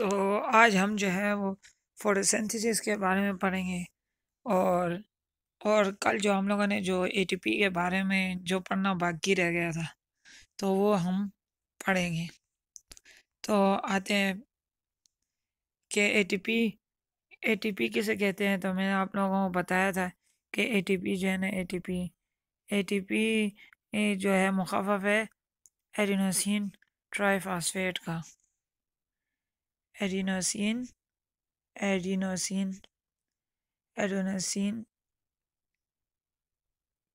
तो आज हम जो है वो फोटोसिंथेसिस के बारे में पढ़ेंगे और और कल जो हम लोगों ने जो एटीपी के बारे में जो पढ़ना बाकी रह गया था तो वो हम पढ़ेंगे तो आते हैं कि एटीपी एटीपी किसे कहते हैं तो मैंने आप लोगों को बताया था कि एटीपी जो है ना एटीपी एटीपी जो है मुखफ़ है एडिनोसिन ट्राईफास्फेट का adenosine adenosine adenosine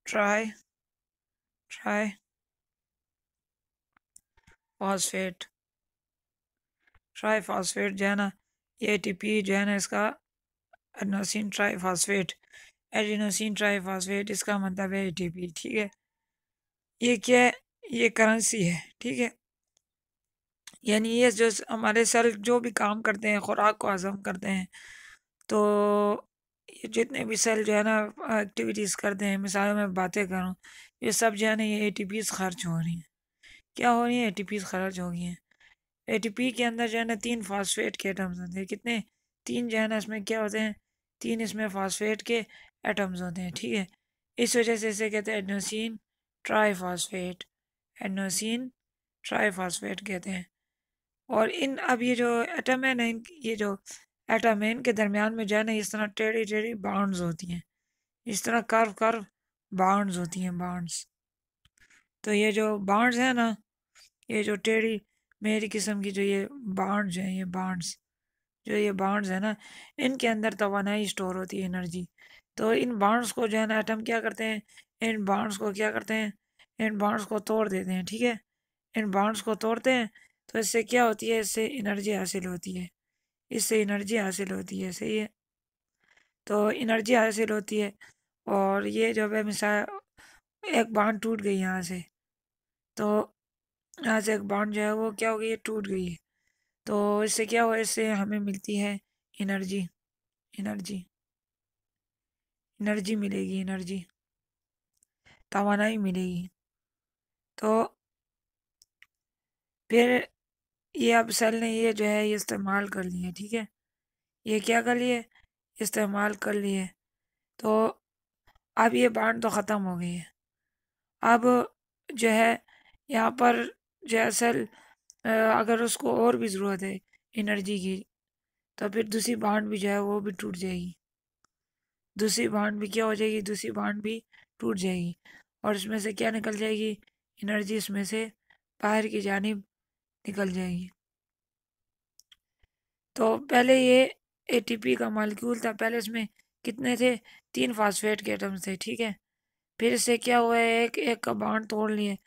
tri triphosphate triphosphate जो है ना ये टी पी जो है ना इसका adenosine triphosphate adenosine triphosphate इसका मतलब है ए टी पी ठीक है ये क्या है ये करेंसी है ठीक है यानी ये जो हमारे सेल जो भी काम करते हैं ख़ुराक को हज़म करते हैं तो ये जितने भी सेल जो है ना एक्टिविटीज़ करते हैं मिसालों में बातें करूँ ये सब जो है ना ये ए टी पीज़ खर्च हो रही हैं क्या हो रही है ए टी पीज़ खर्च हो गई हैं ए टी पी के अंदर जो है ना तीन फास्फेट के एटम्स होते हैं कितने तीन जो है ना इसमें क्या होते हैं तीन इसमें फास्फेट के एटम्स होते हैं ठीक है इस वजह से इसे कहते हैं एडनोसिन ट्राईफास्फेट एडनोसिन ट्राईफास्फेट कहते हैं और इन अब ये जो एटम है ना इन ये जो एटम है इनके दरमियान में जो है ना इस तरह टेढ़ी टेढ़ी बाउंड्स होती हैं इस तरह कर्व कर्व बाउंड्स होती हैं बाउंड्स तो ये जो बाउंड्स हैं ना ये जो टेढ़ी मेरी किस्म की जो ये बाउंड जो है ये बाउंड्स जो ये बाउंड्स है ना इनके अंदर तोानाई स्टोर होती है एनर्जी तो इन बाउंड्स को जो है ना एटम क्या करते हैं इन बाउंड्स को क्या करते हैं इन बाउंड्स को तोड़ देते हैं ठीक है इन बाउंड्स को तोड़ते हैं तो इससे क्या होती है इससे एनर्जी हासिल होती है इससे एनर्जी हासिल होती है सही है तो एनर्जी हासिल होती है और ये जब है मिसाल एक बांध टूट गई यहाँ से तो यहाँ से एक बांध जो है वो क्या हो गई है टूट गई है तो इससे क्या हुआ इससे हमें मिलती है एनर्जी एनर्जी एनर्जी मिलेगी एनर्जी तोानाई मिलेगी तो फिर ये अब सेल ने ये जो है ये इस्तेमाल कर लिए ठीक है ये क्या कर लिए इस्तेमाल कर लिए तो अब ये बाढ़ तो ख़त्म हो गई है अब जो है यहाँ पर जो है सेल अगर उसको और भी ज़रूरत है एनर्जी की तो फिर दूसरी बाढ़ भी जो है वो भी टूट जाएगी दूसरी बाढ़ भी क्या हो जाएगी दूसरी बाढ़ भी टूट जाएगी और इसमें से क्या निकल जाएगी एनर्जी इसमें से बाहर की जानब निकल जाएगी तो पहले ये एटीपी का मालिक्यूल था पहले इसमें कितने थे तीन फास्फेट के आइटम्स थे ठीक है फिर इससे क्या हुआ है एक एक का बांड तोड़ लिए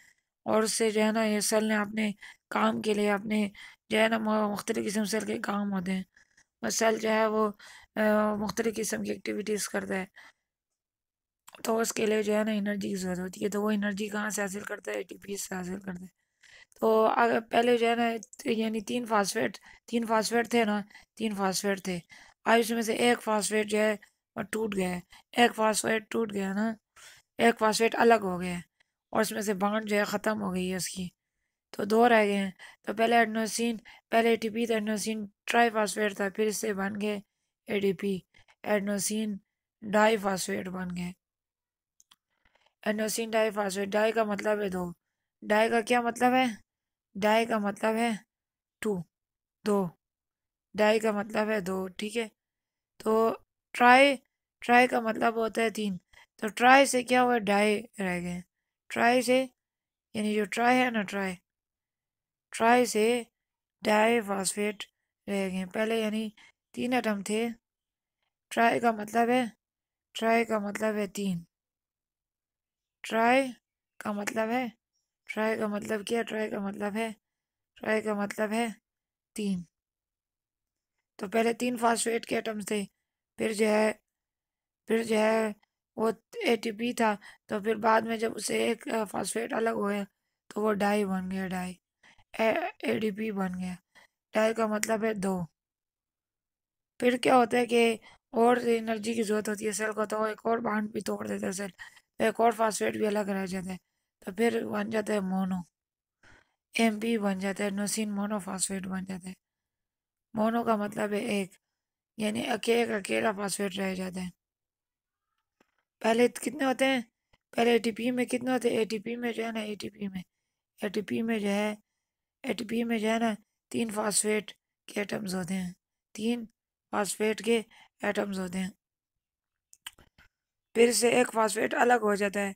और उससे जो है ना ये सेल ने अपने काम के लिए अपने जो है ना मुख्तलि किस्म सेल के काम होते हैं और सेल जो है वो मुख्तलि किस्म की एक्टिविटीज़ करता है तो उसके लिए जो है ना एनर्जी की ज़रूरत होती है तो वो एनर्जी कहाँ से हासिल करता है ए टी पी से हासिल करता है तो अगर पहले जो है ना तो यानी तीन फास्फेट तीन फास्फेट थे ना तीन फास्फेट थे आज उसमें से एक फास्फेट जो है और टूट गया है एक फास्फेट टूट गया ना एक फास्फेट अलग हो गया और उसमें से बाड जो है ख़त्म हो गई है उसकी तो दो रह गए हैं तो पहले एडनोसिन पहले एटीपी तो एडनोसिन फास्फेट था फिर इससे बन गए पी एडनोसिन डाई फास्फेट बन गए एडनोसिन फास्फेट डाई का मतलब है दो डाई का क्या मतलब है डाई का मतलब है टू दो डाई का मतलब है दो ठीक है तो ट्राई ट्राई का मतलब होता है तीन तो ट्राई से क्या हुआ डाई रह गए ट्राई से यानी जो ट्राई है ना ट्राई ट्राई से डाई फॉस्फेट रह गए पहले यानी तीन आइटम थे ट्राई का मतलब है ट्राई का मतलब है तीन ट्राई का मतलब है ट्राई का मतलब क्या ट्राई का मतलब है ट्राई का मतलब है तीन तो पहले तीन फास्फेट के एटम्स थे फिर जो है फिर जो है वो एटीपी था तो फिर बाद में जब उसे एक फास्फेट अलग हुआ तो वो डाई बन गया डाई ए डी बन गया डाई का मतलब है दो फिर क्या होता है कि और एनर्जी की ज़रूरत होती है सेल को तो एक और बांध भी तोड़ देता है सेल एक और फास्फेट भी अलग रह जाता है तो फिर बन जाता है मोनो एम पी बन जाता है नोसिन मोनोफास्फेट बन जाता है मोनो का मतलब है एक यानी का अकेला फास्फेट रह जाता है पहले कितने होते हैं पहले पी में कितने होते हैं पी में जो है ना पी में पी में जो है पी में जो है ना तीन फास्फेट के एटम्स होते हैं तीन फास्फेट के एटम्स होते हैं फिर से एक फास्फेट अलग हो जाता है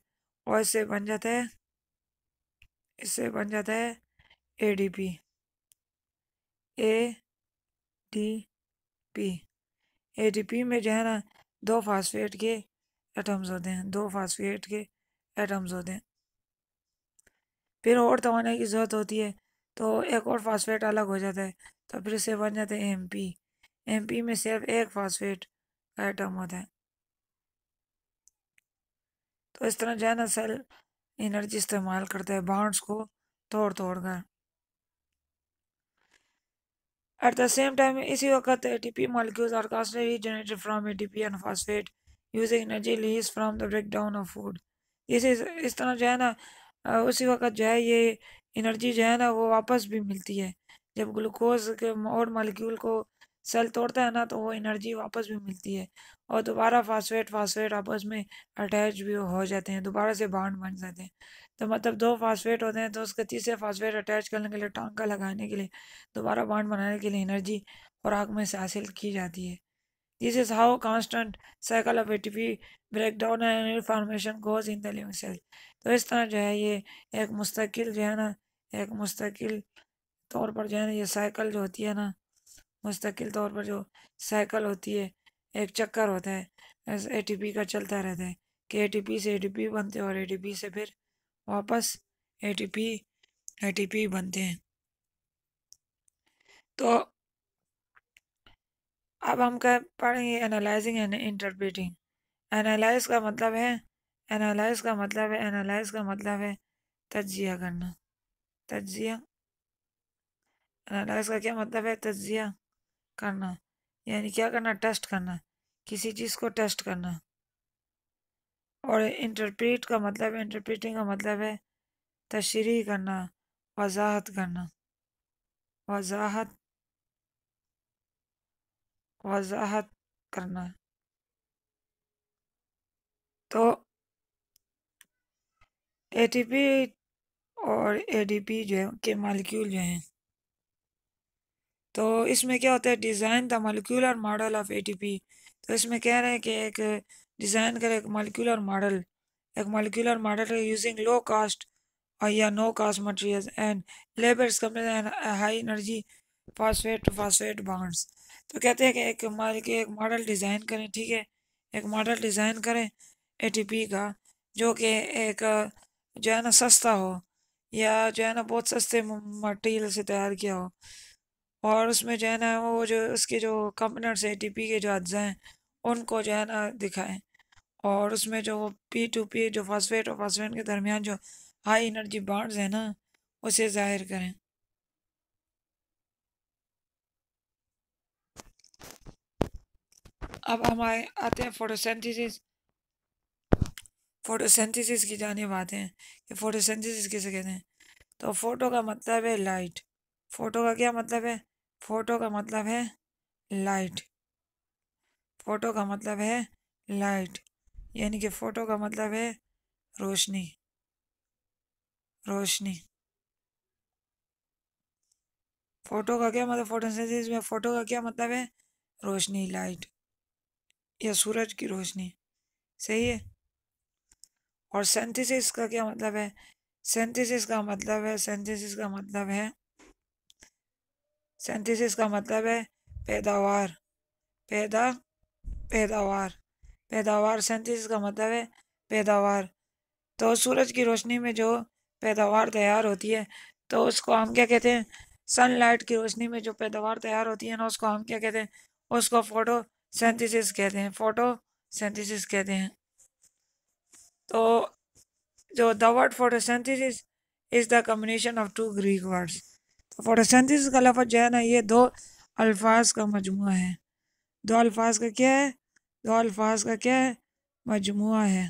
और इससे बन जाता है इससे बन जाता है A D P A D P A D P में जो है ना दो फास्फेट के एटम्स होते हैं दो फास्फेट के एटम्स होते हैं फिर और दवाने की ज़रूरत होती है तो एक और फास्फेट अलग हो जाता है तो फिर इससे बन जाते हैं एम पी एम पी में सिर्फ एक फास्फेट का एटम होता है तो इस तरह जो है ना सेल एनर्जी इस्तेमाल करते हैं बॉन्ड्स को तोड़ तोड़ कर एट द सेम टाइम इसी वक्त P molecules are from generated T P and phosphate using energy lease from the break down of food इस इस तरह जो है ना उसी वक्त जो है ये एनर्जी जो है ना वो वापस भी मिलती है जब ग्लूकोज के और मालिक्यूल को सेल तोड़ता है ना तो वो एनर्जी वापस भी मिलती है और दोबारा फास्फेट फास्फेट आपस में अटैच भी हो जाते हैं दोबारा से बाड बन जाते हैं तो मतलब दो फास्फेट होते हैं तो उसके तीसरे फास्फेट अटैच करने के लिए टांका लगाने के लिए दोबारा बाड बनाने के लिए एनर्जी खुराक में से हासिल की जाती है this is how constant cycle of A T P break down and information goes in the living cell तो इस तरह जो है ये एक मुस्तकिल जो है ना एक मुस्तकिल तौर पर जो है ना ये साइकिल जो होती है ना मुस्तकिल तौर पर जो साइकिल होती है एक चक्कर होता है ए का चलता रहता है कि ए से ए बनते हैं और ए से फिर वापस ए टी बनते हैं तो अब हम कह पढ़ेंगे एनालाइजिंग एंड इंटरप्रेटिंग एनालाइज का मतलब है एनालाइज का मतलब है एनालाइज का मतलब है तजिया करना तजिया एनालाइज का क्या मतलब है तजिया करना यानी क्या करना टेस्ट करना किसी चीज़ को टेस्ट करना और इंटरप्रेट का मतलब इंटरप्रेटिंग का मतलब है तशरी करना वजाहत करना वजाहत वजाहत करना तो एटीपी और एडीपी जो है के मालिक्यूल जो हैं तो इसमें क्या होता है design the molecular model of ATP तो इसमें कह रहे हैं कि एक डिज़ाइन करें एक मालिक्यूलर मॉडल एक molecular model using low cost और या no cost materials and labours company high energy phosphate phosphate bonds तो कहते हैं कि एक माल के एक मॉडल डिज़ाइन करें ठीक है एक मॉडल डिज़ाइन करें एटीपी का जो कि एक जो है ना सस्ता हो या जो है ना बहुत सस्ते मटेरियल से तैयार किया हो और उसमें जो है ना वो जो उसके जो कंपनर्स है टी के जो अज्जा हैं उनको जो है ना दिखाएं और उसमें जो वो पी टू पी जो फॉस्फेट और फॉस्फेट के दरमियान जो हाई एनर्जी बाड्स हैं ना उसे ज़ाहिर करें अब हम आए आते हैं फोटोसेंथिस फोटोसेंथिस की जानेब आते हैं कि फोटोसेंथिस किसे कहते हैं तो फोटो का मतलब है लाइट फोटो का क्या मतलब है फ़ोटो का मतलब है लाइट फ़ोटो का मतलब है लाइट यानी कि फ़ोटो का मतलब है रोशनी रोशनी फ़ोटो का क्या मतलब फोटो में फ़ोटो का क्या मतलब है रोशनी लाइट या सूरज की रोशनी सही है और सेंथिस का क्या मतलब है सेंथिसिस का मतलब है सेंथिस का मतलब है सेंथिसिस का मतलब है पैदावार पैदा पैदावार पैदावार सेंथिसिस का मतलब है पैदावार तो सूरज की रोशनी में जो पैदावार तैयार होती है तो उसको हम क्या कहते हैं सनलाइट की रोशनी में जो पैदावार तैयार होती है ना उसको हम क्या कहते हैं उसको फोटो सेंथिसिस कहते हैं फोटो सेंथिसिस कहते हैं तो जो the word photosynthesis is the combination of two Greek words तो फोटोसेंथिस का लफज जो है ना ये दो अल्फाज का मजमू है दो अल्फाज का क्या है दो अल्फाज का क्या है मजमू है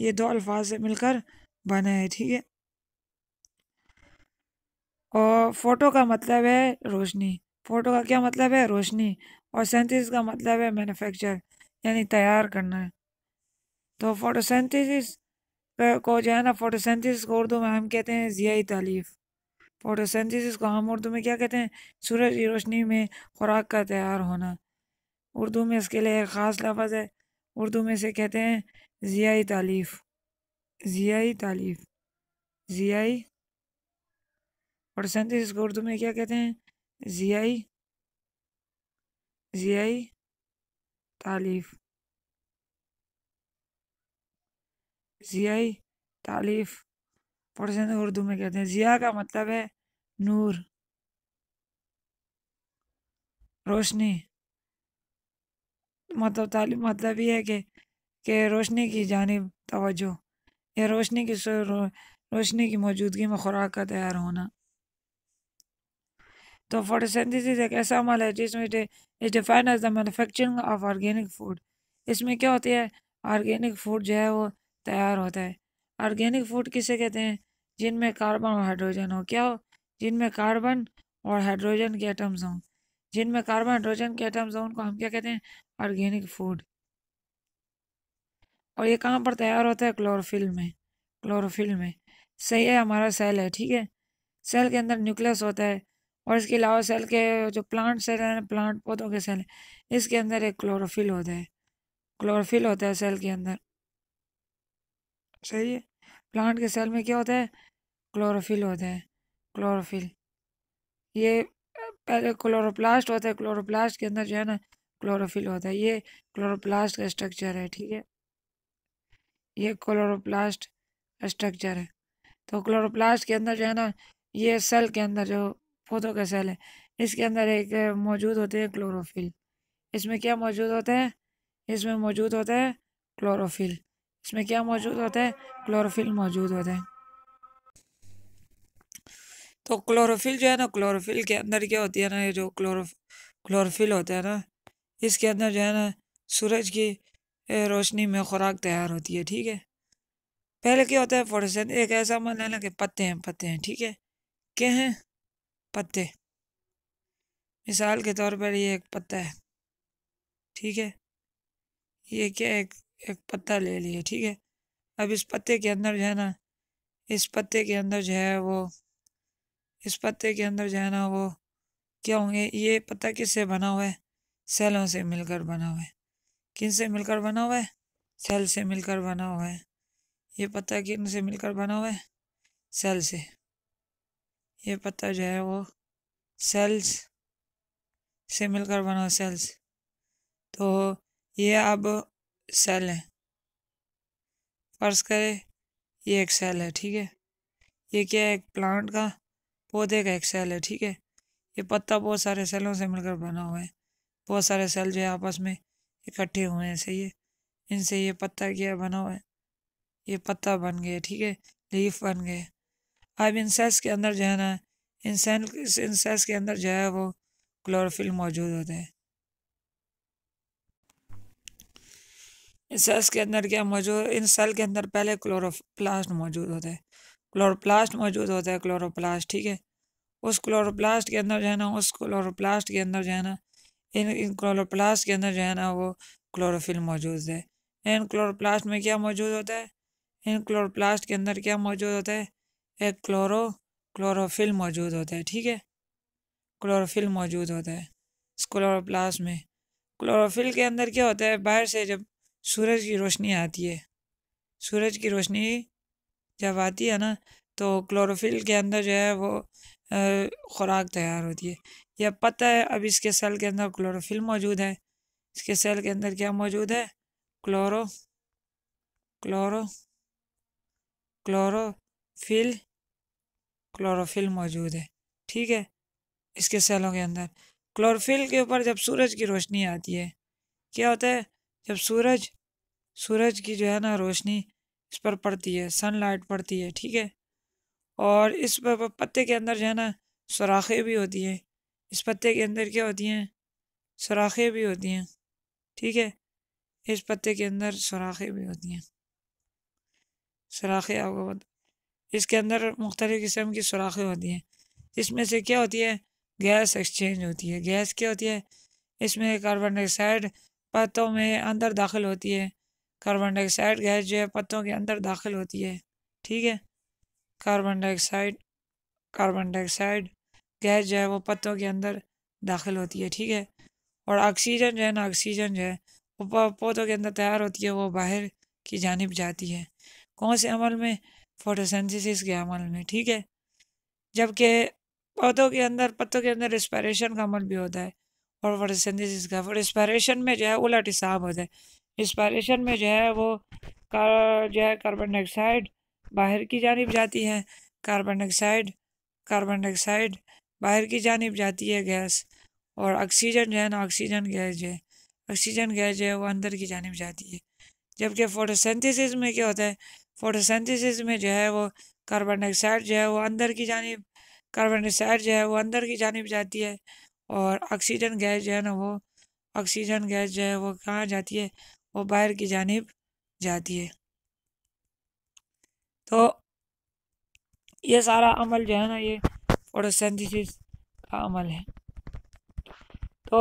ये दो अल्फाज से मिलकर बना है ठीक है और फोटो का मतलब है रोशनी फोटो का क्या मतलब है रोशनी और सेंथिस का मतलब है मैन्युफैक्चर यानी तैयार करना है तो फोटोसेंथिस को जो है ना फोटोसेंथिस को उर्दू में हम कहते हैं ज़ियाई तालीफ़ फोटोसेंथिसिस को हम उर्दू में क्या कहते हैं सूरज की रोशनी में खुराक का तैयार होना उर्दू में इसके लिए एक ख़ास लफज है उर्दू में से कहते हैं ज़ियाई तालीफ़ ज़ियाई तालीफ़ ज़ियाई फोटोसेंथिसिस को उर्दू में क्या कहते हैं ज़ियाई ज़ियाई तालीफ़ ज़ियाई तालीफ़ फोटोसेंथिसिस उर्दू में कहते हैं ज़िया का मतलब है नूर रोशनी मतलब तालीम मतलब ये है कि के रोशनी की जानब तोज्जो या रोशनी की रो, रोशनी की मौजूदगी में खुराक का तैयार होना तो फोटोसेंथिस एक ऐसा अमल है जिसमें is define as the manufacturing of organic food इसमें क्या होती है आर्गेनिक फूड जो है वो तैयार होता है आर्गेनिक फूड किसे कहते हैं जिनमें कार्बन और हाइड्रोजन हो क्या हो जिनमें कार्बन और हाइड्रोजन के एटम्स हों जिनमें कार्बन हाइड्रोजन के एटम्स हों उनको हम क्या कहते हैं ऑर्गेनिक फूड और ये कहाँ पर तैयार होता है क्लोरोफिल में क्लोरोफिल में सही है हमारा सेल है ठीक है सेल के अंदर न्यूक्लियस होता है और इसके अलावा सेल के जो प्लांट सेल हैं प्लांट पौधों के सेल इसके अंदर एक क्लोरोफिल होता है क्लोरोफिल होता है सेल के अंदर सही है प्लांट के सेल में क्या होता है क्लोरोफिल होता है क्लोरोफिल ये पहले क्लोरोप्लास्ट होता है क्लोरोप्लास्ट के अंदर जो है ना क्लोरोफिल होता है ये क्लोरोप्लास्ट का स्ट्रक्चर है ठीक है ये क्लोरोप्लास्ट स्ट्रक्चर है तो क्लोरोप्लास्ट के अंदर जो है ना ये सेल के अंदर जो पौधों का सेल है इसके अंदर एक मौजूद होते हैं क्लोरोफिल इसमें क्या मौजूद होता है इसमें मौजूद होता है क्लोरोफिल इसमें क्या मौजूद होता है क्लोरोफिल मौजूद होते हैं तो क्लोरोफिल जो है ना क्लोरोफिल के अंदर क्या होती है ना ये जो क्लोरो क्लोरोफिल होता है ना इसके अंदर जो है ना सूरज की रोशनी में खुराक तैयार होती है ठीक है पहले क्या होता है फोटोसेंथ एक ऐसा मान लेना कि पत्ते हैं पत्ते हैं ठीक है क्या हैं पत्ते मिसाल के तौर पर ये एक पत्ता है ठीक है ये क्या एक एक पत्ता ले लिए ठीक है अब इस पत्ते के अंदर जो है ना इस पत्ते के अंदर जो है वो इस पत्ते के अंदर जो है ना वो क्या होंगे ये पत्ता किससे बना हुआ है सेलों से मिलकर बना हुआ है किन से मिलकर बना हुआ है सेल से मिलकर बना हुआ है ये पत्ता किन से मिलकर बना हुआ है सेल से ये पत्ता जो है वो सेल्स से मिलकर बना हुआ सेल्स तो ये अब सेल है फर्ज करें ये एक सेल है ठीक है ये क्या है एक प्लांट का पौधे का एक सेल है ठीक है ये पत्ता बहुत सारे सेलों से मिलकर बना हुआ है बहुत सारे सेल जो है आपस में इकट्ठे हुए हैं सही है इनसे ये पत्ता क्या बना हुआ है ये पत्ता बन गया ठीक है लीफ बन गए अब इन सेल्स के अंदर जो है ना इन सेल इन सेल्स के अंदर जो है वो क्लोरोफिल मौजूद होते हैं इन सेल्स के अंदर क्या मौजूद इन सेल के अंदर पहले क्लोरोप्लास्ट मौजूद होता है क्लोरोप्लास्ट मौजूद होता है क्लोरोप्लास्ट ठीक है उस क्लोरोप्लास्ट के अंदर जो है ना उस क्लोरोप्लास्ट के अंदर जो है ना इन इन क्लोरोप्लास्ट के अंदर जो है ना वो क्लोरोफिल मौजूद है इन क्लोरोप्लास्ट में क्या मौजूद होता है इन क्लोरोप्लास्ट के अंदर क्या मौजूद होता है एक क्लोरो क्लोरोफिल मौजूद होता है ठीक है क्लोरोफिल मौजूद होता है इस क्लोरोप्लास्ट में क्लोरोफिल के अंदर क्या होता है बाहर से जब सूरज की रोशनी आती है सूरज की रोशनी जब आती है ना तो क्लोरोफिल के अंदर जो है वो खुराक तैयार होती है यह पता है अब इसके सेल के अंदर क्लोरोफिल मौजूद है इसके सेल के अंदर क्या मौजूद है क्लोरो क्लोरो क्लोरोफिल क्लोरोफिल मौजूद है ठीक है इसके सेलों के अंदर क्लोरोफिल के ऊपर जब सूरज की रोशनी आती है क्या होता है जब सूरज सूरज की जो है ना रोशनी इस पर पड़ती है सनलाइट पड़ती है ठीक है और इस पत्ते के अंदर जो है ना सुराखें भी होती हैं इस पत्ते के अंदर क्या होती हैं सुराखें भी होती हैं ठीक है इस पत्ते के अंदर सुराखें भी होती हैं सुराखें आपको इसके अंदर मुख्तलिफ़ किस्म की सुराखें होती हैं इसमें से क्या होती है गैस एक्सचेंज होती है गैस क्या होती है इसमें कार्बन डाइऑक्साइड पत्तों में अंदर दाखिल होती है कार्बन डाइऑक्साइड गैस जो है पत्तों के अंदर दाखिल होती है ठीक है carbon dioxide carbon dioxide gas जो है वो पत्तों के अंदर दाखिल होती है ठीक है और ऑक्सीजन जो है ना ऑक्सीजन जो है वो पौधों के अंदर तैयार होती है वो बाहर की जानब जाती है कौन से अमल में फोटोसेंथिस के अमल में ठीक है जबकि पौधों के अंदर पत्तों के अंदर रिस्पायरेशन का अमल भी होता है और फोटोसेंथिस का रिस्पायरेशन में जो है उलट हिसाब होता है रिस्पायरेशन में जो है वो जो है कार्बन डाइऑक्साइड बाहर की जानब जाती है कार्बन डाइऑक्साइड कार्बन डाइऑक्साइड बाहर की जानब जाती है गैस और ऑक्सीजन जो है ना ऑक्सीजन गैस जो है ऑक्सीजन गैस जो है वो अंदर की जानब जाती है जबकि फोटोसेंथिस में क्या होता है फोटोसेंथिस में जो है वो कार्बन डाइऑक्साइड जो है वो अंदर की जानब कार्बन डाइऑक्साइड जो है वो अंदर की जानब जाती है और ऑक्सीजन गैस जो है ना वो ऑक्सीजन गैस जो है वो कहाँ जाती है वो बाहर की जानब जाती है तो ये सारा अमल जो है ना ये फोटोसेंथिस का अमल है तो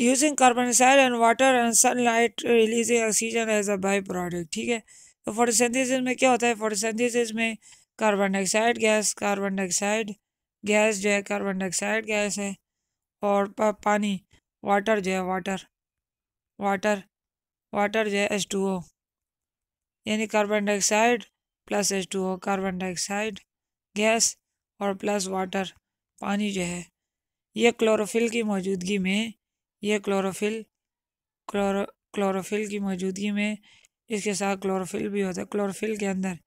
using carbon dioxide and water and sunlight releasing oxygen as a byproduct ठीक है तो फोटोसेंथिस में क्या होता है फोटोसेंथिस में carbon dioxide gas carbon dioxide gas जो है कार्बन डाइऑक्साइड गैस है और पानी वाटर जो है वाटर वाटर वाटर जो है एच टू ओ यानी carbon dioxide plus H two O carbon dioxide gas और प्लस वाटर पानी जो है ये क्लोरोफिल की मौजूदगी में ये क्लोरोफिल क्लोरो क्लोरोफिल की मौजूदगी में इसके साथ क्लोरोफिल भी होता है क्लोरोफिल के अंदर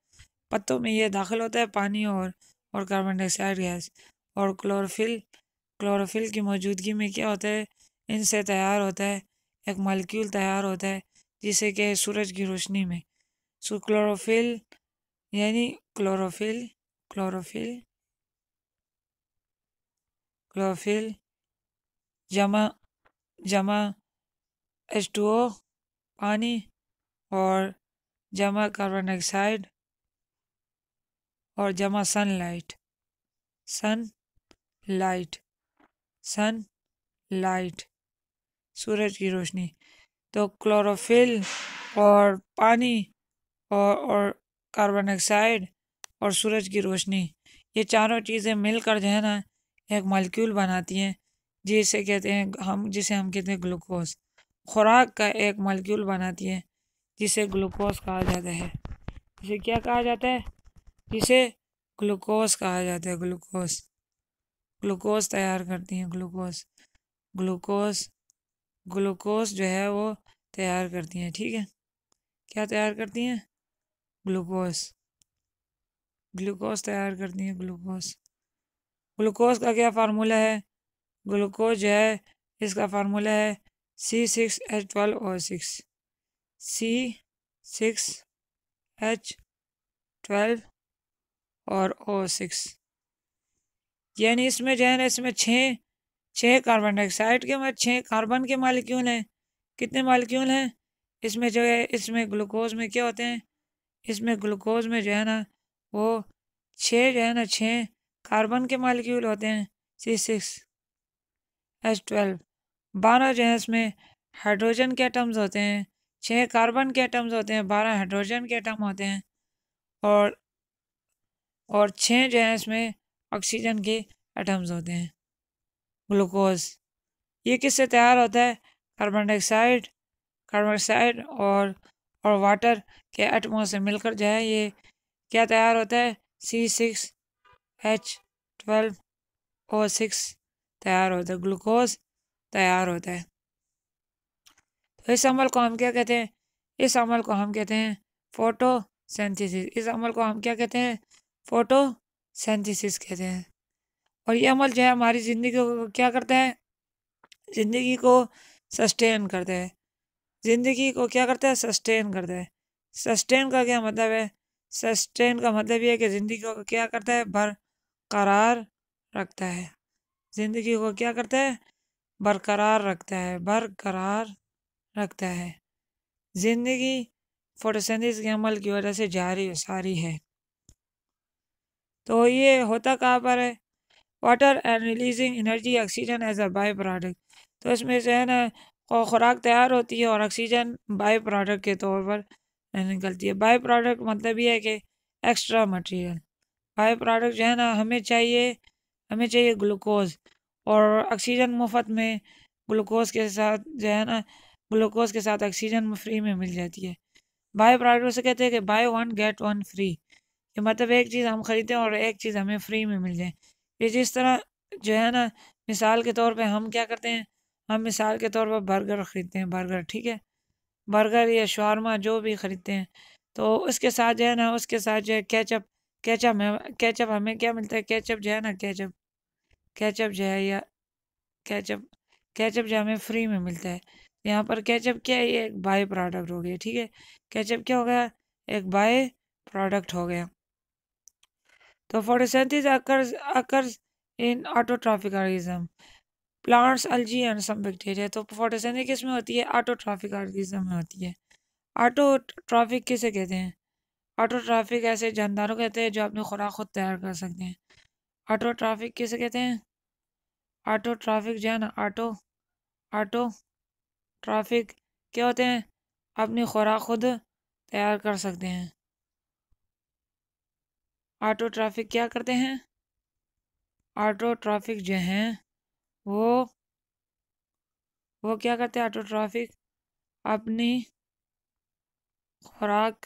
पत्तों में यह दाखिल होता है पानी और और कार्बन डाइऑक्साइड गैस और क्लोरोफिल क्लोरोफिल की मौजूदगी में क्या होता है इनसे तैयार होता है एक मालिक्यूल तैयार होता है जिसे क्या सूरज की रोशनी में सो क्लोरोफिल यानी क्लोरोफिल क्लोरोफिल क्लोरोफिल जमा जमा एच टू ओ पानी और जमा कार्बन डाइऑक्साइड और जमा sunlight sunlight sunlight सूरज की रोशनी तो क्लोरोफिल और पानी और और कार्बन डाइऑक्साइड और सूरज की रोशनी ये चारों चीज़ें मिलकर जो है ना एक मालिक्यूल बनाती हैं जिसे कहते हैं हम जिसे हम कहते हैं ग्लूकोज खुराक का एक मालिक्यूल बनाती है जिसे ग्लूकोज कहा जाता है इसे क्या कहा जाता है इसे ग्लूकोज कहा जाता है ग्लूकोज ग्लूकोज तैयार करती हैं ग्लूकोज ग्लूकोज ग्लूकोज जो है वो तैयार करती हैं ठीक है क्या तैयार करती हैं ग्लूकोज ग्लूकोज तैयार करती हैं ग्लूकोज ग्लूकोज का क्या फार्मूला है ग्लूकोज जो है इसका फार्मूला है C six H twelve O six C six H twelve और ओ सिक्स यानी इसमें जो है ना इसमें छः छः कार्बन डाइऑक्साइड के छः कार्बन के मालिक्यूल हैं कितने मालिक्यूल हैं इसमें जो है इसमें ग्लूकोज में क्या होते हैं इसमें ग्लूकोज में जो है ना वो छः जो है ना छः कार्बन के मालिक्यूल होते हैं सी सिक्स एच ट्वेल्व बारह जो है इसमें हाइड्रोजन के एटम्स होते हैं छः कार्बन के एटम्स होते हैं बारह हाइड्रोजन के एटम होते हैं और और छः जो है इसमें ऑक्सीजन के एटम्स होते हैं ग्लूकोज ये किससे तैयार होता है कार्बन डाइऑक्साइड कार्बन डाइऑक्साइड और और वाटर के एटमों से मिलकर जो है ये क्या तैयार होता है C six H twelve O six तैयार होता है ग्लूकोज तैयार होता है तो इस अमल को हम क्या कहते हैं इस अमल को हम कहते हैं फ़ोटो सेंथिसिस इस अमल को हम क्या कहते हैं फ़ोटो सेंथिसिस कहते हैं और ये अमल जो है हमारी ज़िंदगी को क्या करता है ज़िंदगी को सस्टेन करता है ज़िंदगी को क्या करता है सस्टेन करता है सस्टेन का क्या मतलब है सस्टेन का मतलब यह है कि ज़िंदगी को क्या करता है बरकरार रखता है ज़िंदगी को क्या करता है बरकरार रखता है बरकरार रखता है ज़िंदगी फोटोसेंथिस के अमल की वजह से जारी सारी है तो ये होता कहाँ पर है water and releasing energy oxygen as a byproduct तो इसमें से है ना खुराक तैयार होती है और ऑक्सीजन बाई प्रोडक्ट के तौर पर निकलती है बाई प्रोडक्ट मतलब ये है कि एक्स्ट्रा मटेरियल बाई प्रोडक्ट जो है ना हमें चाहिए हमें चाहिए ग्लूकोज और ऑक्सीजन मुफ्त में ग्लूकोज के साथ जो है ना ग्लूकोज के साथ ऑक्सीजन फ्री में मिल जाती है बाई प्रोडक्ट उसे कहते हैं कि buy one get one free कि मतलब एक चीज़ हम ख़रीदें और एक चीज़ हमें फ्री में मिल जाए ये जिस तरह जो है ना मिसाल के तौर पे हम क्या करते हैं हम मिसाल के तौर पर बर्गर ख़रीदते हैं बर्गर ठीक है बर्गर या शौरमा जो भी ख़रीदते हैं तो उसके साथ जो है ना उसके साथ जो है कैचअप कैचअप है कैचअप हमें क्या मिलता है कैचअप जो है ना कैचअप कैचअप जो है या कैचअप कैचअप जो हमें फ्री में मिलता है यहाँ पर कैचअप क्या है ये एक बाय प्रोडक्ट हो गया ठीक है कैचअप क्या हो गया एक बाय प्रोडक्ट हो गया तो photosynthesis occurs occurs in autotrophic plants algae and some bacteria तो फोटोसेंथिस किस में होती है आटोट्राफिक ऑर्गिज्म में होती है आटोट्राफिक किसे कहते हैं आटोट्राफिक ऐसे जानदारों कहते हैं जो अपनी खुराक खुद तैयार कर सकते हैं आटोट्राफिक किसे कहते हैं आटोट्राफिक जो है ना आटो आटो ट्राफिक क्या होते हैं अपनी खुराक खुद तैयार कर सकते हैं ऑटो ट्राफिक क्या करते हैं ऑटो ट्राफिक जो हैं वो वो क्या करते हैं ऑटो अपनी खुराक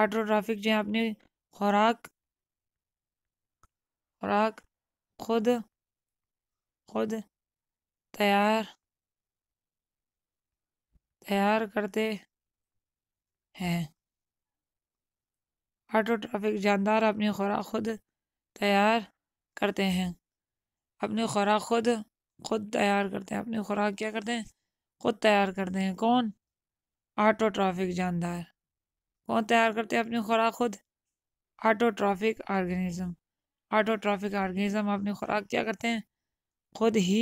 ऑटो जो है अपनी खुराक खुराक खुद खुद तैयार तैयार करते हैं ऑटो जानदार अपनी खुराक खुद तैयार करते हैं अपनी खुराक खुद खुद तैयार करते हैं अपनी खुराक क्या करते हैं खुद तैयार करते हैं कौन ऑटो ट्रॉफिक जानदार कौन तैयार करते हैं अपनी खुराक खुद autotrophic organism autotrophic organism अपनी खुराक क्या करते हैं खुद ही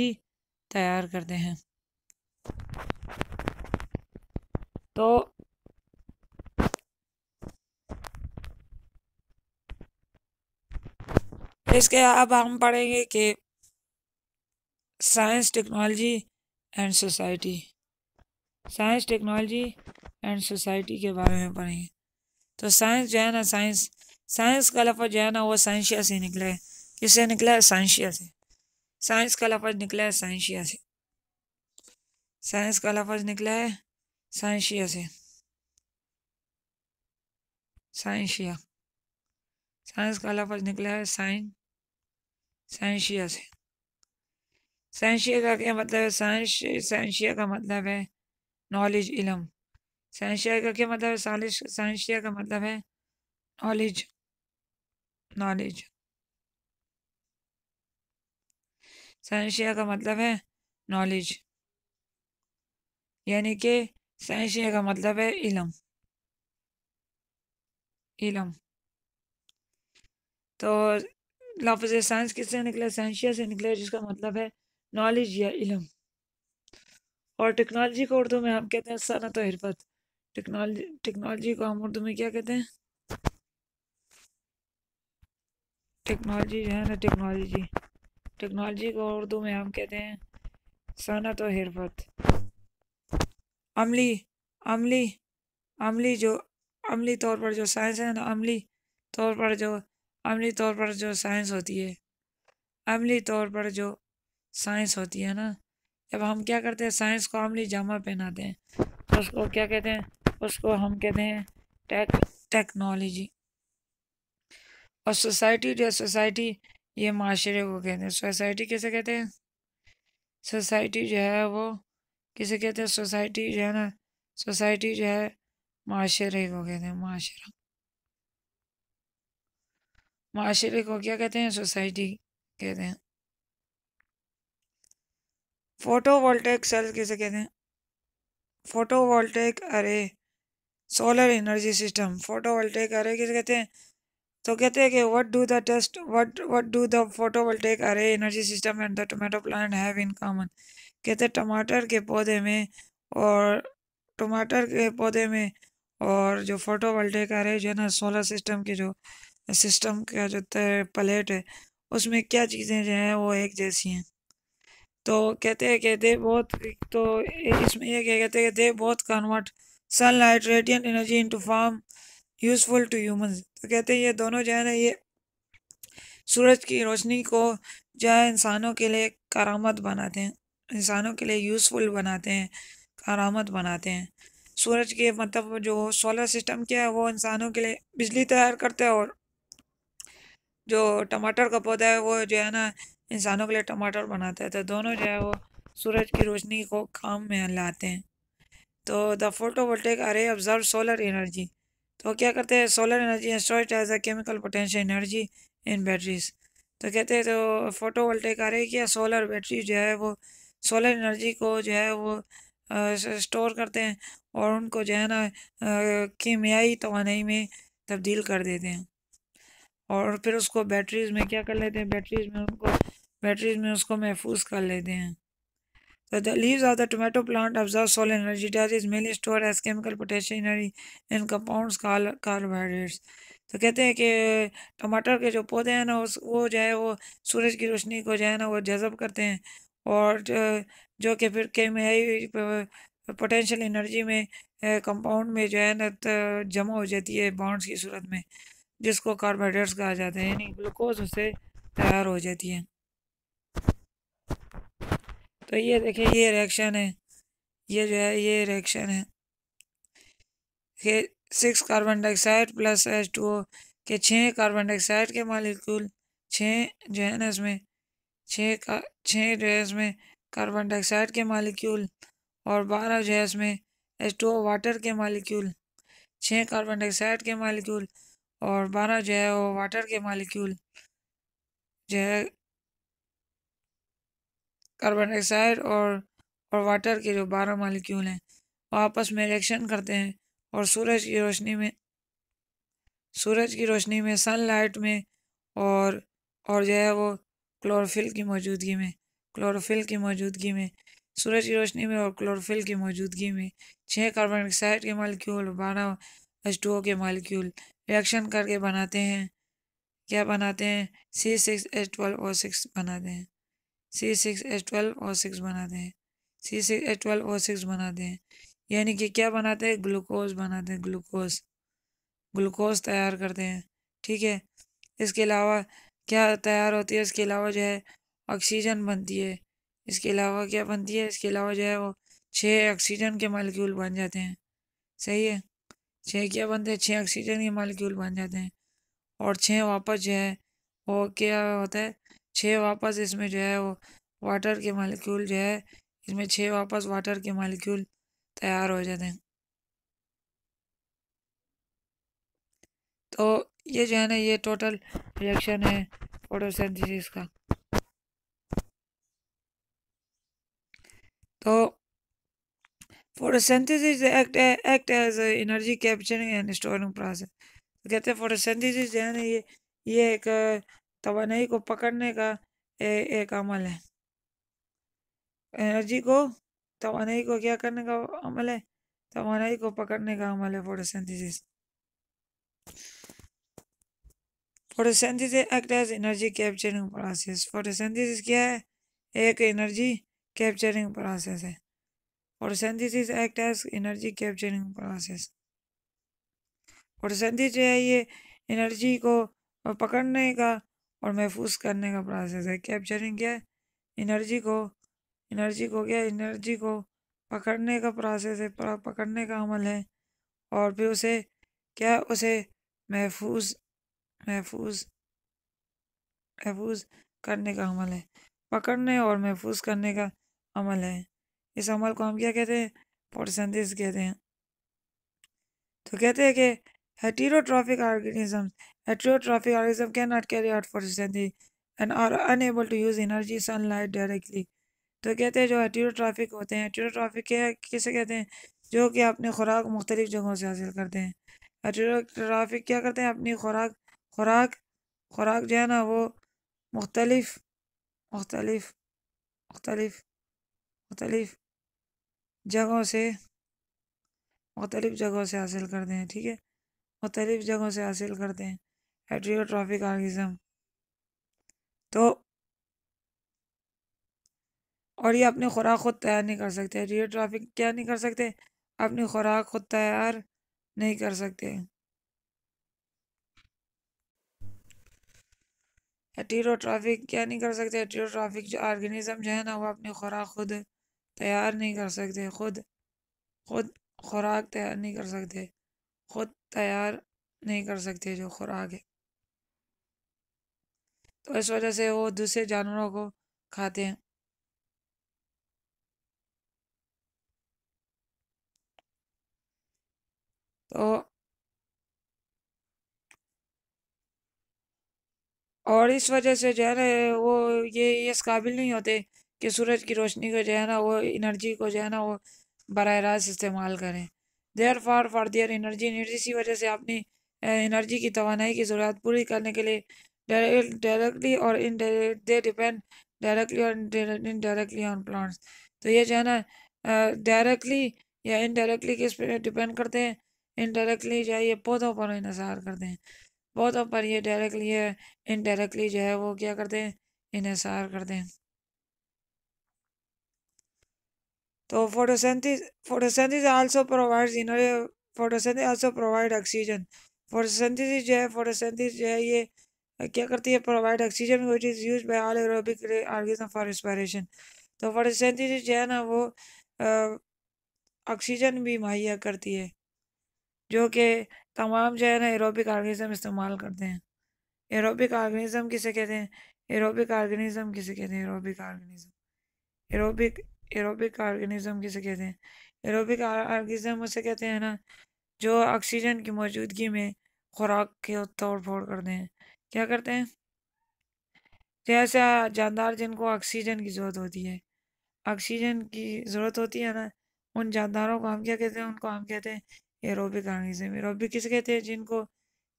तैयार करते हैं तो इसके अब हम पढ़ेंगे कि science technology and society science technology and society के बारे में पढ़ेंगे तो साइंस जो है ना साइंस साइंस का लफज जो है ना वो साइंशिया से निकला है किससे निकला है साइंशिया से साइंस का लफज निकला है साइंशिया से साइंस का लफज निकला है साइंशिया से साइंशिया साइंस का लफज निकला है साइंस साइंशिया से सैंशिया का क्या मतलब है साइंस सैंशिया का मतलब है नॉलेज इलम सैंशिया का क्या मतलब है सालिश सैंशिया का मतलब है नॉलेज नॉलेज सैंशिया का मतलब है नॉलेज यानी कि सैंशिया का मतलब है इलम इलम तो लफ्ज़ साइंस किससे निकला साइंशिया से निकला जिसका मतलब है नॉलेज या इलम और टेक्नोलॉजी को उर्दू में हम कहते हैं सनत हरबत टेक्नोलॉजी टेक्नोलॉजी को हम उर्दू में क्या कहते हैं टेक्नोलॉजी जो है ना टेक्नोलॉजी टेक्नोलॉजी को उर्दू में हम कहते हैं सनत और हरबत अमली अमली अमली जो अमली तौर पर जो साइंस है ना अमली तौर पर जो अमली तौर पर जो साइंस होती है अमली तौर पर जो साइंस होती है ना जब हम क्या करते हैं साइंस को अमली जामा पहनाते हैं उसको क्या कहते हैं उसको हम कहते हैं टेक टेक्नोलॉजी और सोसाइटी जो सोसाइटी ये माशरे को कहते हैं सोसाइटी कैसे कहते हैं सोसाइटी जो है वो किसे कहते हैं सोसाइटी जो है ना सोसाइटी जो है माशरे को कहते हैं माशरा माशरे को क्या कहते हैं सोसाइटी कहते हैं फोटोवोल्टेक सेल किसे कहते हैं फोटोवोल्टेक अरे सोलर एनर्जी सिस्टम फोटोवोल्टेक अरे किसे कहते हैं तो कहते हैं कि what do the test what what do the photovoltaic array energy system and the tomato plant have in common कहते हैं टमाटर के पौधे में और टमाटर के पौधे में और जो फोटोवोल्टेक अरे जो है ना सोलर सिस्टम के जो सिस्टम का जो प्लेट है उसमें क्या चीज़ें जो हैं वो एक जैसी हैं तो कहते हैं कि दे बहुत तो इसमें यह क्या कहते हैं कि दे बहुत convert sunlight radiant energy into form useful to human तो कहते हैं ये दोनों जो है ना ये सूरज की रोशनी को जो है इंसानों के लिए करामत बनाते हैं इंसानों के लिए यूज़फुल बनाते हैं करामत बनाते हैं सूरज के मतलब जो सोलर सिस्टम क्या है वो इंसानों के लिए बिजली तैयार करते हैं और जो टमाटर का पौधा है वो जो है ना इंसानों के लिए टमाटर बनाता है तो दोनों जो है वो सूरज की रोशनी को काम में लाते हैं तो the photovoltaic array observe solar energy तो क्या करते हैं solar energy storage as a chemical potential energy in batteries तो कहते हैं तो फोटोवोल्टिक अरे क्या सोलर बैटरी जो है वो सोलर एनर्जी को जो है वो स्टोर करते हैं और उनको जो है ना कीमियाई तो में तब्दील कर देते हैं और फिर उसको बैटरीज में क्या कर लेते हैं बैटरीज में उनको बैटरीज में उसको महफूज कर लेते हैं So the of of the tomato plant absorb solar energy that is mainly stored as chemical potassium in compound carbohydrates तो कहते हैं कि टमाटर के जो पौधे हैं ना उस वो जो है वो सूरज की रोशनी को जो है ना वो जज़ब करते हैं और जो, कि फिर के पोटेंशियल एनर्जी में कंपाउंड में जो है ना तो जमा हो जाती है बॉन्ड्स की सूरत में जिसको कार्बोहाइड्रेट्स कहा जाता है यानी ग्लूकोज उससे तैयार हो जाती है तो ये देखिए ये रिएक्शन है ये जो है ये रिएक्शन है ये six carbon dioxide plus H two O के छः कार्बन डाइऑक्साइड के मालिक्यूल छः जो है ना इसमें छः का छः जो है इसमें कार्बन डाइऑक्साइड के मालिक्यूल और बारह जो है इसमें एच टू ओ वाटर के मालिक्यूल छः कार्बन डाइऑक्साइड के मालिक्यूल और बारह जो है वो वाटर के मालिक्यूल जो है कार्बन डाइऑक्साइड और और वाटर के जो बारह मालिक्यूल हैं वो आपस में रिएक्शन करते हैं और सूरज की रोशनी में सूरज की रोशनी में सनलाइट में और और जो है वो क्लोरोफिल की मौजूदगी में क्लोरोफिल की मौजूदगी में सूरज की रोशनी में और क्लोरोफिल की मौजूदगी में छः कार्बन डाइऑक्साइड के मालिक्यूल और बारह एच टू ओ के मालिक्यूल रिएक्शन करके बनाते हैं क्या बनाते हैं C six H twelve O six बनाते हैं C six H twelve O six बनाते हैं C six H twelve O six बनाते हैं यानी कि क्या बनाते हैं ग्लूकोज बनाते हैं ग्लूकोज ग्लूकोज तैयार करते हैं ठीक है इसके अलावा क्या तैयार होती है इसके अलावा जो है ऑक्सीजन बनती है इसके अलावा क्या बनती है इसके अलावा जो है वो छः ऑक्सीजन के मालिक्यूल बन जाते हैं सही है छः क्या बनते हैं छः ऑक्सीजन के मालिक्यूल बन जाते हैं और छः वापस जो है वो क्या होता है छः वापस इसमें जो है वो वाटर के मालिक्यूल जो है इसमें छः वापस वाटर के मालिक्यूल तैयार हो जाते हैं तो ये जो है ना ये टोटल रिएक्शन है फोटोसेंथिस का तो photosynthesis act act as energy capturing and storing process कहते हैं फोटोसेंथिस जो है ना ये ये एक तोनाई को पकड़ने का ए, एक अमल है एनर्जी को तोनाई को क्या करने का अमल है तोनाई को पकड़ने का अमल है photosynthesis photosynthesis act as energy capturing process photosynthesis क्या है एक एनर्जी कैप्चरिंग प्रोसेस है photosynthesis act as energy capturing process photosynthesis जो है ये एनर्जी को पकड़ने का और महफूज करने का प्रोसेस है कैप्चरिंग क्या है एनर्जी को एनर्जी को क्या इनर्जी को पकड़ने का प्रोसेस है पकड़ने का अमल है और फिर उसे क्या उसे महफूज महफूज महफूज करने का अमल है पकड़ने और महफूज करने का अमल है इस अमल को हम क्या कहते हैं फोटोसेंथिस कहते हैं तो कहते हैं कि Heterotrophic organisms Heterotrophic organisms cannot carry out photosynthesis and are unable to use energy sunlight directly. तो कहते हैं जो हेटरोट्राफिक होते हैं हेटरोट्राफिक क्या किसे कहते हैं जो कि अपनी खुराक मुख्तलिफ जगहों से हासिल करते हैं हेटरोट्राफिक क्या करते हैं अपनी खुराक खुराक खुराक जो है ना वो मुख्तलिफ मुख्तलिफ मुख्तलिफ मुख्तलिफ जगहों से मुख्तलिफ जगहों से हासिल करते हैं ठीक है मुख्तलिफ़ जगहों से हासिल करते हैं हेट्रियोट्रॉफिक आर्गिज़म तो और ये अपनी खुराक खुद तैयार नहीं कर सकते हेट्रियोट्रॉफिक क्या नहीं कर सकते अपनी खुराक खुद तैयार नहीं कर सकते हेट्रियोट्रॉफिक क्या नहीं कर सकते हेट्रियोट्रॉफिक जो आर्गेनिज़म जो है ना वो अपनी खुराक खुद तैयार नहीं कर सकते खुद खुद खुराक तैयार नहीं कर सकते ख़ुद तैयार नहीं कर सकते जो खुराक है तो इस वजह से वो दूसरे जानवरों को खाते हैं तो और इस वजह से जो है ना वो ये इस काबिल नहीं होते कि सूरज की रोशनी को जो है ना वो एनर्जी को जो है ना वो बर रास्त इस्तेमाल करें therefore for their energy need इसी वजह से अपनी एनर्जी की तोानाई की ज़रूरत पूरी करने के लिए डायरेक्टली और इन दे डिपेंड डायरेक्टली और इनडायरेक्टली ऑन प्लांट्स तो ये जो है ना डायरेक्टली या इनडायरेक्टली किस पर डिपेंड करते हैं इनडायरेक्टली जो है ये पौधों पर इसार करते हैं पौधों पर ये डायरेक्टली या इनडायरेक्टली जो है वो क्या करते हैं इसार करते हैं तो फोटोसेंथिस आल्सो प्रोवाइड इन्होंने photosynthesis also provide oxygen photosynthesis जो है फोटोसेंथिस जो है ये क्या करती है provide oxygen which is use by all aerobic organism for respiration तो फोटोसेंथिस जो है ना वो ऑक्सीजन भी मुहैया करती है जो कि तमाम जो है ना एरोबिक ऑर्गेनिज़म इस्तेमाल करते हैं एरोबिक ऑर्गेनिज्म किसे कहते हैं एरोबिक ऑर्गेनिज्म किसे कहते हैं aerobic organism aerobic aerobic organism किसे कहते हैं एरोबिक आर्गेनिज्म उसे कहते हैं ना जो ऑक्सीजन की मौजूदगी में खुराक के तोड़ फोड़ करते हैं क्या करते हैं जैसे जानदार जिनको ऑक्सीजन की ज़रूरत होती है ऑक्सीजन की ज़रूरत होती है ना उन जानदारों को हम क्या कहते हैं उनको हम कहते हैं एरोबिक आर्गेनिज्म एरोबिक किसे कहते हैं जिनको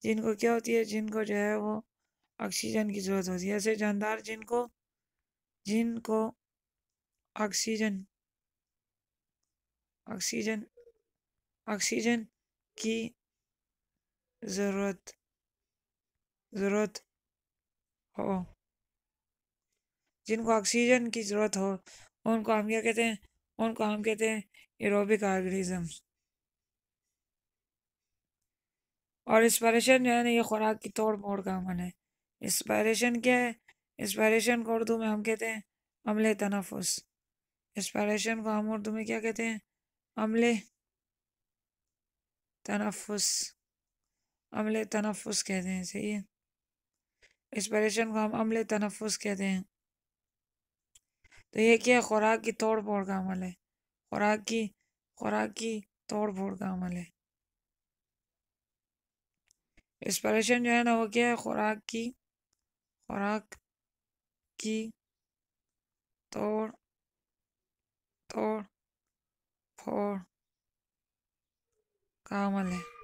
जिनको क्या होती है जिनको जो है वो ऑक्सीजन की ज़रूरत होती है ऐसे जानदार जिनको जिनको ऑक्सीजन ऑक्सीजन ऑक्सीजन की ज़रूरत ज़रूरत हो जिनको ऑक्सीजन की ज़रूरत हो उनको हम क्या कहते हैं उनको हम कहते हैं एरोबिक ऑर्गेनिज़म्स और इंस्पायरेशन जो है ना ये खुराक की तोड़ मोड़ का अमल है इंस्पायरेशन क्या है इंस्पायरेशन को उर्दू में हम कहते हैं अमले तनफस एक्सपायरेशन को हम उर्दू में क्या कहते हैं अमले तनफस अमले तनफस कहते हैं सही है एक्सपायरेशन को हम अमले तनफस कहते हैं तो ये क्या खुराक की तोड़ फोड़ का अमल है खुराक की खुराक की तोड़ फोड़ का अमल है एक्सपायरेशन जो है ना वो क्या है खुराक की खुराक की तोड़ तोड़ फोड़ का अमल है